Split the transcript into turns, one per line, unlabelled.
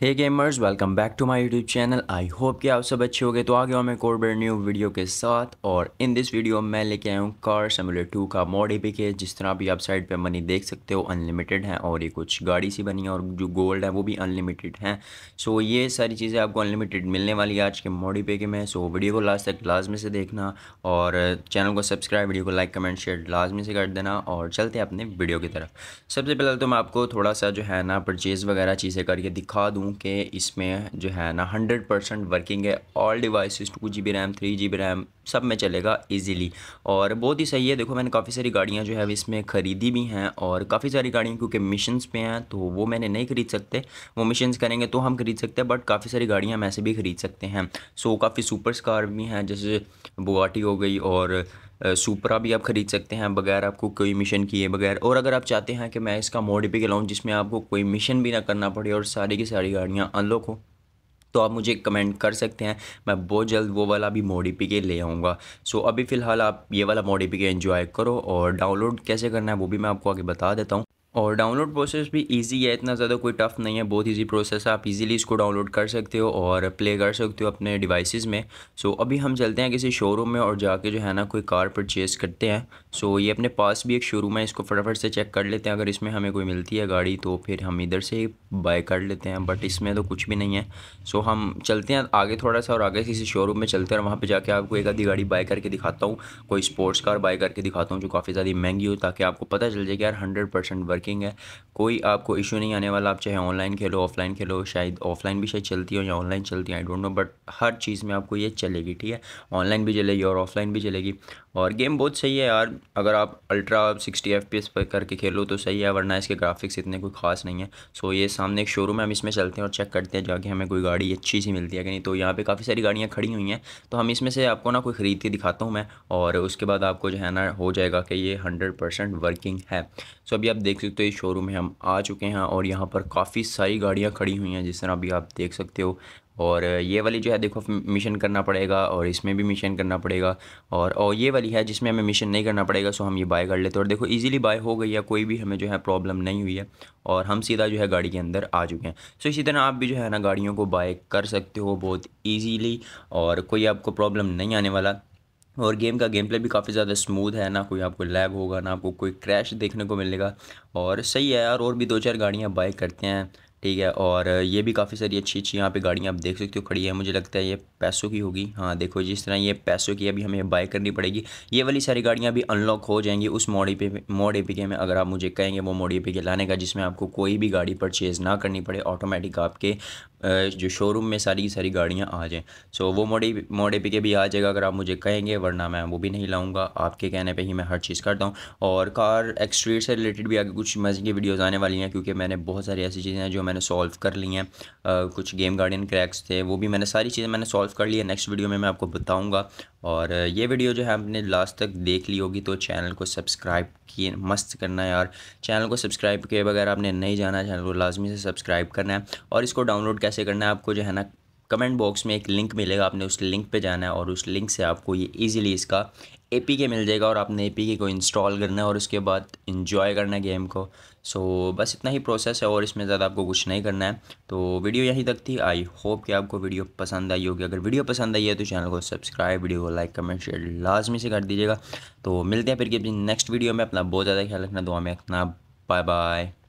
hey gamers welcome back to my YouTube channel I hope कि आप सब अच्छे होंगे तो आगे हमें कोरबेर न्यू वीडियो के साथ और इन दिस वीडियो में लेके आया हूँ कार सेमुलर टू का मॉड एपिक है जिस तरह भी आप साइड पे मनी देख सकते हो अनलिमिटेड है और ये कुछ गाड़ी सी बनी है और जो गोल्ड है वो भी अनलिमिटेड है सो ये सारी चीज़ें आपको अनलिमिटेड मिलने वाली है आज के मॉड एपिक में सो वीडियो को लास्ट तक लाजमी से देखना और चैनल को सब्सक्राइब वीडियो को लाइक कमेंट शेयर लाजमी से कर देना और चलते अपने वीडियो की तरफ सबसे पहले तो मैं आपको थोड़ा सा जो है ना परचेज़ वगैरह चीज़ें करके दिखा दूँ हूँ कि इसमें जो है ना हंड्रेड परसेंट वर्किंग है all devices two G B RAM three G B RAM सब में चलेगा इजीली और बहुत ही सही है देखो मैंने काफ़ी सारी गाड़ियाँ जो है इसमें ख़रीदी भी हैं और काफ़ी सारी गाड़ियाँ क्योंकि मिशन पे हैं तो वो मैंने नहीं ख़रीद सकते वो मिशन करेंगे तो हम ख़रीद सकते हैं बट काफ़ी सारी गाड़ियाँ हम ऐसे भी ख़रीद सकते हैं सो काफ़ी सुपर भी हैं जैसे बुआटी हो गई और सुपरा भी आप ख़रीद सकते हैं बगैर आपको कोई मिशन किए बगैर और अगर आप चाहते हैं कि मैं इसका मोड भी खिलाऊँ जिसमें आपको कोई मिशन भी ना करना पड़े और सारी की सारी गाड़ियाँ अनलॉक हो तो आप मुझे कमेंट कर सकते हैं मैं बहुत जल्द वो वाला भी e के ले आऊँगा सो अभी फ़िलहाल आप ये वाला e के इन्जॉय करो और डाउनलोड कैसे करना है वो भी मैं आपको आगे बता देता हूँ और डाउनलोड प्रोसेस भी इजी है इतना ज़्यादा कोई टफ नहीं है बहुत इजी प्रोसेस है आप इजीली इसको डाउनलोड कर सकते हो और प्ले कर सकते हो अपने डिवाइसेस में सो so, अभी हम चलते हैं किसी शोरूम में और जाके जो है ना कोई कार परचेज़ करते हैं सो so, ये अपने पास भी एक शोरूम है इसको फटाफट से चेक कर लेते हैं अगर इसमें हमें कोई मिलती है गाड़ी तो फिर हम इधर से ही बाय कर लेते हैं बट इसमें तो कुछ भी नहीं है सो so, हम चलते हैं आगे थोड़ा सा और आगे किसी शोरूम में चलते हैं और वहाँ पर जाके आपको एक आधी गाड़ी बाय करके दिखाता हूँ कोई स्पोर्ट्स कार बाय करके दिखाता हूँ जो काफ़ी ज़्यादा महंगी हो ताकि आपको पता चल जाए कि यार हंड्रेड परसेंट वर्क वर्किंग है कोई आपको इशू नहीं आने वाला आप चाहे ऑनलाइन खेलो ऑफलाइन खेलो शायद ऑफलाइन भी शायद चलती हो या ऑनलाइन चलती है आई डोंट नो बट हर चीज़ में आपको ये चलेगी ठीक है ऑनलाइन भी चलेगी और ऑफलाइन भी चलेगी और गेम बहुत सही है यार अगर आप ultra sixty F P S पर करके खेलो तो सही है वरना इसके ग्राफिक्स इतने कोई खास नहीं है सो ये सामने एक शोरूम है हम इसमें चलते हैं और चेक करते हैं जाके हमें कोई गाड़ी अच्छी सी मिलती है कि नहीं तो यहाँ पर काफ़ी सारी गाड़ियाँ खड़ी हुई हैं तो हम इसमें से आपको ना कोई ख़रीद के दिखाता हूँ मैं और उसके बाद आपको जो है ना हो जाएगा कि ये हंड्रेड परसेंट वर्किंग है सो अभी आप देख तो ये शोरूम है हम आ चुके हैं और यहाँ पर काफ़ी सारी गाड़ियाँ खड़ी हुई हैं जिस तरह अभी आप देख सकते हो और ये वाली जो है देखो मिशन करना पड़ेगा और इसमें भी मिशन करना पड़ेगा और और ये वाली है जिसमें हमें मिशन नहीं करना पड़ेगा सो हम ये बाय कर लेते हैं और देखो इजीली बाय हो गई है कोई भी हमें जो है प्रॉब्लम नहीं हुई है और हम सीधा जो है गाड़ी के अंदर आ चुके हैं सो इसी तरह आप भी जो है ना गाड़ियों को बाय कर सकते हो बहुत ईजीली और कोई आपको प्रॉब्लम नहीं आने वाला और गेम का गेम प्ले भी काफ़ी ज़्यादा स्मूथ है ना कोई आपको लैब होगा ना आपको कोई क्रैश देखने को मिलेगा और सही है यार और भी दो चार गाड़ियाँ बाइक करते हैं ठीक है और ये भी काफ़ी सारी अच्छी अच्छी यहाँ पे गाड़ियाँ आप देख सकते हो खड़ी है मुझे लगता है ये पैसों की होगी हाँ देखो जिस तरह ये पैसों की अभी हमें बाय करनी पड़ेगी ये वाली सारी गाड़ियाँ अभी अनलॉक हो जाएंगी उस मोड़ी पे मोड ए के में अगर आप मुझे कहेंगे वो मोड ए के लाने का जिसमें आपको कोई भी गाड़ी परचेज़ ना करनी पड़े ऑटोमेटिक आपके जो शोरूम में सारी की सारी गाड़ियाँ आ जाएँ सो वो मोड़े मोडे पे के भी आ जाएगा अगर आप मुझे कहेंगे वरना मैं वो भी नहीं लाऊंगा आपके कहने पे ही मैं हर चीज़ करता हूँ और कार एक्सट्रीट से रिलेटेड भी आगे कुछ मज़े की वीडियोज़ आने वाली हैं क्योंकि मैंने बहुत सारी ऐसी चीज़ें हैं जो मैंने सॉल्व कर ली हैं कुछ गेम गार्डन क्रैक्स थे वो भी मैंने सारी चीज़ें मैंने सॉल्व कर ली है नेक्स्ट वीडियो में मैं आपको बताऊँगा और ये वीडियो जो है आपने लास्ट तक देख ली होगी तो चैनल को सब्सक्राइब किए मस्त करना है और चैनल को सब्सक्राइब किए बगैर आपने नहीं जाना चैनल को लाजमी से सब्सक्राइब करना है और इसको डाउनलोड कैसे करना है आपको जो है ना कमेंट बॉक्स में एक लिंक मिलेगा आपने उस लिंक पे जाना है और उस लिंक से आपको ये इजीली इसका ए के मिल जाएगा और आपने ए के को इंस्टॉल करना है और उसके बाद इन्जॉय करना है गेम को सो so, बस इतना ही प्रोसेस है और इसमें ज़्यादा आपको कुछ नहीं करना है तो वीडियो यहीं तक थी आई होप कि आपको वीडियो पसंद आई होगी अगर वीडियो पसंद आई है तो चैनल को सब्सक्राइब वीडियो को लाइक कमेंट शेयर लाजमी से कर दीजिएगा तो मिलते हैं फिर कि नेक्स्ट वीडियो में अपना बहुत ज़्यादा ख्याल रखना दुआ में रखना बाय बाय